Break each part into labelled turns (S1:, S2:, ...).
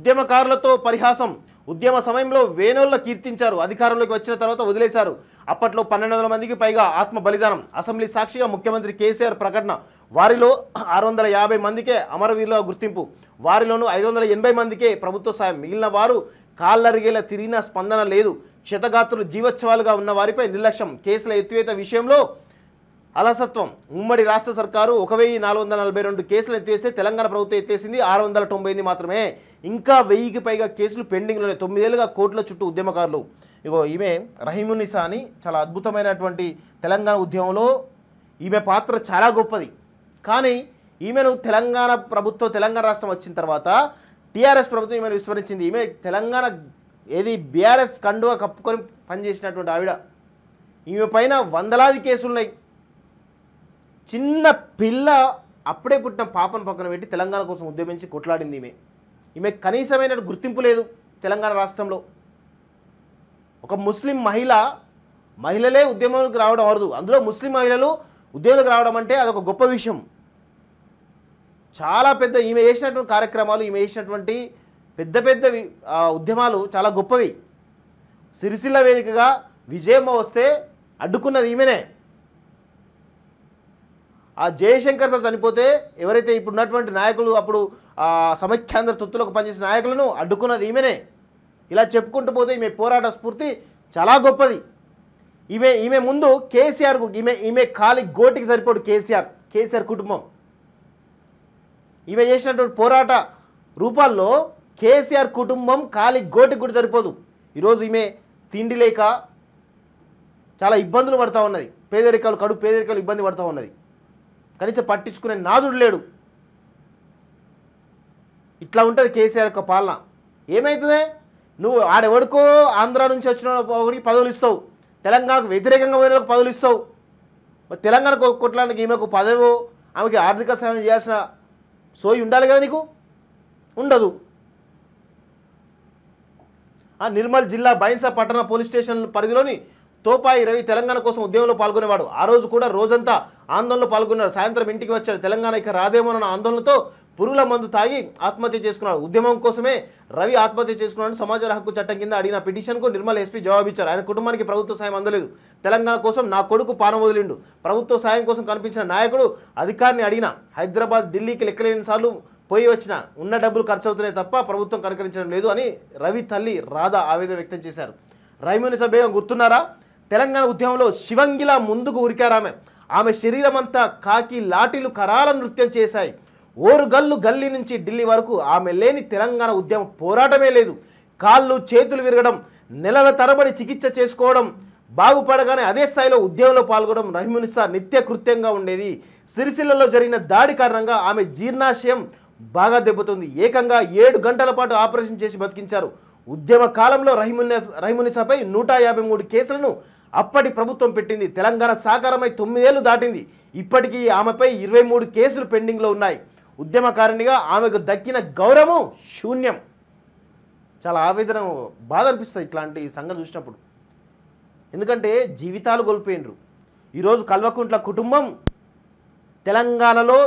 S1: ఉద్యమకారులతో పరిహాసం ఉద్యమ సమయంలో వేణుల్లో కీర్తించారు అధికారంలోకి వచ్చిన తర్వాత వదిలేశారు అప్పట్లో పన్నెండు వందల మందికి పైగా ఆత్మ బలిదానం అసెంబ్లీ సాక్షిగా ముఖ్యమంత్రి కేసీఆర్ ప్రకటన వారిలో ఆరు వందల యాభై మందికే అమరవీరుల గుర్తింపు వారిలోనూ ఐదు వందల ఎనభై మందికే ప్రభుత్వ సాయం మిగిలిన వారు కాళ్ళరిగేలా తిరిగిన స్పందన లేదు క్షతగాత్రులు జీవోత్సవాలుగా ఉన్న వారిపై నిర్లక్ష్యం కేసుల ఎత్తివేత విషయంలో అలసత్వం ఉమ్మడి రాష్ట్ర సర్కారు ఒక వెయ్యి నాలుగు వందల నలభై రెండు కేసులు ఎత్తేస్తే తెలంగాణ ప్రభుత్వం ఎత్తేసింది ఆరు వందల తొంభై ఎనిమిది మాత్రమే ఇంకా వెయ్యికి పైగా కేసులు పెండింగ్లోనే తొమ్మిదేళ్ళుగా కోట్ల చుట్టూ ఉద్యమకారులు ఇగో ఈమె రహీమునిసా అని చాలా అద్భుతమైనటువంటి తెలంగాణ ఉద్యమంలో ఈమె పాత్ర చాలా గొప్పది కానీ ఈమెను తెలంగాణ ప్రభుత్వం తెలంగాణ రాష్ట్రం వచ్చిన తర్వాత టీఆర్ఎస్ ప్రభుత్వం ఈమెను విస్మరించింది ఈమె తెలంగాణ ఏది బీఆర్ఎస్ కండుగా కప్పుకొని పనిచేసినటువంటి ఆవిడ ఈమె పైన వందలాది కేసులున్నాయి చిన్న పిల్ల అప్పుడే పుట్టిన పాపను పక్కన పెట్టి తెలంగాణ కోసం ఉద్యమించి కొట్లాడింది ఈమె ఈమె కనీసమైన గుర్తింపు లేదు తెలంగాణ రాష్ట్రంలో ఒక ముస్లిం మహిళ మహిళలే ఉద్యమంలోకి రావడం అరదు అందులో ముస్లిం మహిళలు ఉద్యోగులకు రావడం అంటే అదొక గొప్ప విషయం చాలా పెద్ద ఈమె చేసినటువంటి కార్యక్రమాలు ఈమె చేసినటువంటి పెద్ద పెద్ద ఉద్యమాలు చాలా గొప్పవి సిరిసిల్ల వేదికగా విజయమ్మ వస్తే అడ్డుకున్నది ఈమెనే ఆ జయశంకర్ సార్ చనిపోతే ఎవరైతే ఇప్పుడు ఉన్నటువంటి నాయకులు అప్పుడు సమైఖ్యాంధ్ర తొత్తులకు పనిచేసిన నాయకులను అడ్డుకున్నది ఈమెనే ఇలా చెప్పుకుంటూ పోతే ఈమె పోరాట స్ఫూర్తి చాలా గొప్పది ఈమె ఈమె ముందు కేసీఆర్కు ఈమె ఈమె ఖాళీ గోటికి సరిపోడు కేసీఆర్ కేసీఆర్ కుటుంబం ఈమె చేసినటువంటి పోరాట రూపాల్లో కేసీఆర్ కుటుంబం ఖాళీ గోటికి కూడా సరిపోదు ఈరోజు ఈమె తిండి లేక చాలా ఇబ్బందులు పడుతూ ఉన్నది పేదరికాలు కడుపు పేదరికాలు ఇబ్బంది పడుతూ ఉన్నది కనీసం పట్టించుకునే నాదుడు లేడు ఇట్లా ఉంటుంది కేసీఆర్ యొక్క పాలన ఏమవుతుంది నువ్వు ఆడెవడుకో ఆంధ్ర నుంచి వచ్చిన ఒకటి పదవులు ఇస్తావు తెలంగాణకు వ్యతిరేకంగా పోయిన వాళ్ళకి పదవులు ఇస్తావు తెలంగాణ కొట్టడానికి ఈమెకు పదవు ఆమెకి ఆర్థిక సహాయం చేయాల్సిన సోయి ఉండాలి కదా నీకు ఉండదు ఆ నిర్మల్ జిల్లా బైన్సా పట్టణ పోలీస్ స్టేషన్ పరిధిలోని తోపాయి రవి తెలంగాణ కోసం ఉద్యమంలో పాల్గొనేవాడు ఆ రోజు కూడా రోజంతా ఆందోళనలో పాల్గొన్నాడు సాయంత్రం ఇంటికి వచ్చాడు తెలంగాణ ఇక రాదేమోనన్న ఆందోళనతో పురుగుల మందు తాగి ఆత్మహత్య చేసుకున్నాడు ఉద్యమం కోసమే రవి ఆత్మహత్య చేసుకున్నాడు సమాచార హక్కు చట్టం కింద అడిగిన పిటిషన్కు నిర్మల్ ఎస్పీ జవాబిచ్చారు ఆయన కుటుంబానికి ప్రభుత్వ సాయం అందలేదు తెలంగాణ కోసం నా కొడుకు పాన వదిలిండు ప్రభుత్వ సాయం కోసం కనిపించిన నాయకుడు అధికారిని అడిగిన హైదరాబాద్ ఢిల్లీకి లెక్కలేని సార్లు పోయి వచ్చిన ఉన్న డబ్బులు ఖర్చు అవుతున్నాయి తప్ప ప్రభుత్వం కనుకరించడం లేదు అని రవి తల్లి రాధ ఆవేదన వ్యక్తం చేశారు రైమోనిసా బేగం గుర్తున్నారా తెలంగాణ ఉద్యమంలో శివంగిలా ముందుకు ఉరికారామె ఆమె శరీరమంతా కాకి లాఠీలు కరాల నృత్యం చేశాయి ఓరుగల్లు గల్లీ నుంచి ఢిల్లీ వరకు ఆమె లేని తెలంగాణ ఉద్యమ పోరాటమే లేదు కాళ్ళు చేతులు విరగడం నెలల తరబడి చికిత్స చేసుకోవడం బాగుపడగానే అదే స్థాయిలో ఉద్యమంలో పాల్గొనడం రహిమునిసా నిత్య కృత్యంగా ఉండేది సిరిసిల్లలో జరిగిన దాడి కారణంగా ఆమె జీర్ణాశయం బాగా దెబ్బతుంది ఏకంగా ఏడు గంటల పాటు ఆపరేషన్ చేసి బతికించారు ఉద్యమ కాలంలో రహిముని రహిమునిసాపై నూట యాభై మూడు కేసులను అప్పటి ప్రభుత్వం పెట్టింది తెలంగాణ సాకారమై తొమ్మిదేళ్లు దాటింది ఇప్పటికీ ఆమెపై ఇరవై మూడు కేసులు పెండింగ్లో ఉన్నాయి ఉద్యమకారిణిగా ఆమెకు దక్కిన గౌరవం శూన్యం చాలా ఆవేదన బాధ అనిపిస్తుంది ఇట్లాంటి సంఘటన చూసినప్పుడు ఎందుకంటే జీవితాలు కోల్పోయినరు ఈరోజు కల్వకుంట్ల కుటుంబం తెలంగాణలో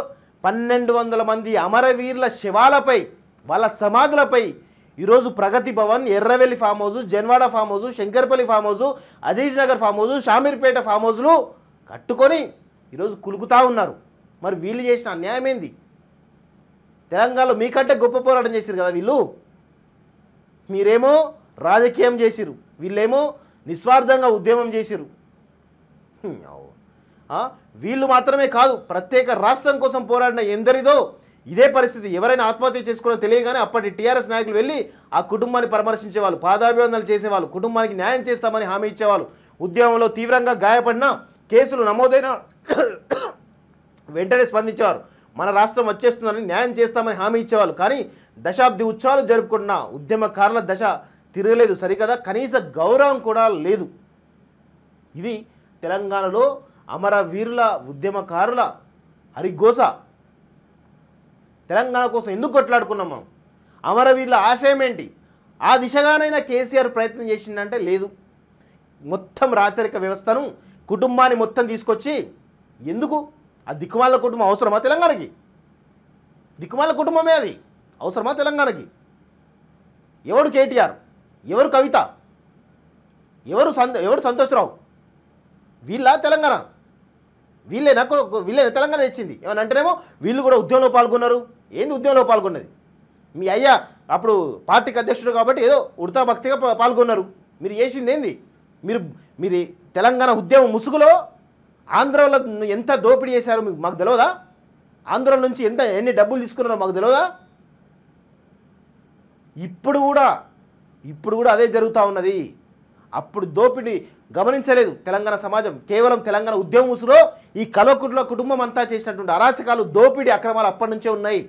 S1: పన్నెండు వందల మంది అమరవీరుల శవాలపై వాళ్ళ సమాధులపై ఈరోజు Pragathi Bhavan Erravelli farm house Janwada farm house Shankarpally farm house Aziznagar farm house Shamirpet farm హౌస్లు కట్టుకొని ఈరోజు కులుకుతా ఉన్నారు మరి వీళ్ళు చేసిన అన్యాయం ఏంది తెలంగాణలో మీకంటే గొప్ప పోరాటం చేశారు కదా వీళ్ళు మీరేమో రాజకీయం చేసిరు వీళ్ళేమో నిస్వార్థంగా ఉద్యమం చేసిరు వీళ్ళు మాత్రమే కాదు ప్రత్యేక రాష్ట్రం కోసం పోరాడిన ఎందరిదో ఇదే పరిస్థితి ఎవరైనా ఆత్మహత్య చేసుకోవడం తెలియగానే అప్పటి టీఆర్ఎస్ నాయకులు వెళ్ళి ఆ కుటుంబాన్ని పరామర్శించేవాళ్ళు పాదాభివందనలు చేసేవాళ్ళు కుటుంబానికి న్యాయం చేస్తామని హామీ ఇచ్చేవాళ్ళు ఉద్యమంలో తీవ్రంగా గాయపడిన కేసులు నమోదైన వెంటనే స్పందించేవారు మన రాష్ట్రం వచ్చేస్తుందని న్యాయం చేస్తామని హామీ ఇచ్చేవాళ్ళు కానీ దశాబ్ది ఉత్సవాలు జరుపుకుంటున్న ఉద్యమకారుల దశ తిరగలేదు సరికదా కనీస గౌరవం కూడా లేదు ఇది తెలంగాణలో అమరవీరుల ఉద్యమకారుల హరిగోస తెలంగాణ కోసం ఎందుకు కొట్లాడుకున్నాం మనం అమరవీరుల ఆశయం ఏంటి ఆ దిశగానైనా కేసీఆర్ ప్రయత్నం చేసిందంటే లేదు మొత్తం రాచరిక వ్యవస్థను కుటుంబాన్ని మొత్తం తీసుకొచ్చి ఎందుకు ఆ దిక్కుమాల కుటుంబం అవసరమా తెలంగాణకి దిక్కుమాల కుటుంబమే అది అవసరమా తెలంగాణకి ఎవడు కేటీఆర్ ఎవరు కవిత ఎవరు సంత ఎవరు సంతోష్రావు వీళ్ళ తెలంగాణ వీళ్ళే నాకు వీళ్ళే తెలంగాణ తెచ్చింది ఏమని అంటేనేమో వీళ్ళు కూడా ఉద్యమంలో పాల్గొన్నారు ఏంది ఉద్యమంలో పాల్గొన్నది మీ అయ్యా అప్పుడు పార్టీకి అధ్యక్షుడు కాబట్టి ఏదో ఉడతా భక్తిగా పాల్గొన్నారు మీరు చేసింది ఏంది మీరు మీరు తెలంగాణ ఉద్యమం ముసుగులో ఆంధ్రలో ఎంత దోపిడీ చేశారో మీకు మాకు తెలియదా ఆంధ్రల నుంచి ఎంత ఎన్ని డబ్బులు తీసుకున్నారో మాకు తెలియదా ఇప్పుడు కూడా ఇప్పుడు కూడా అదే జరుగుతూ ఉన్నది అప్పుడు దోపిడీ గమనించలేదు తెలంగాణ సమాజం కేవలం తెలంగాణ ఉద్యమ ఈ కలవకుట్ల కుటుంబం అంతా చేసినటువంటి అరాచకాలు దోపిడీ అక్రమాలు అప్పటి నుంచే ఉన్నాయి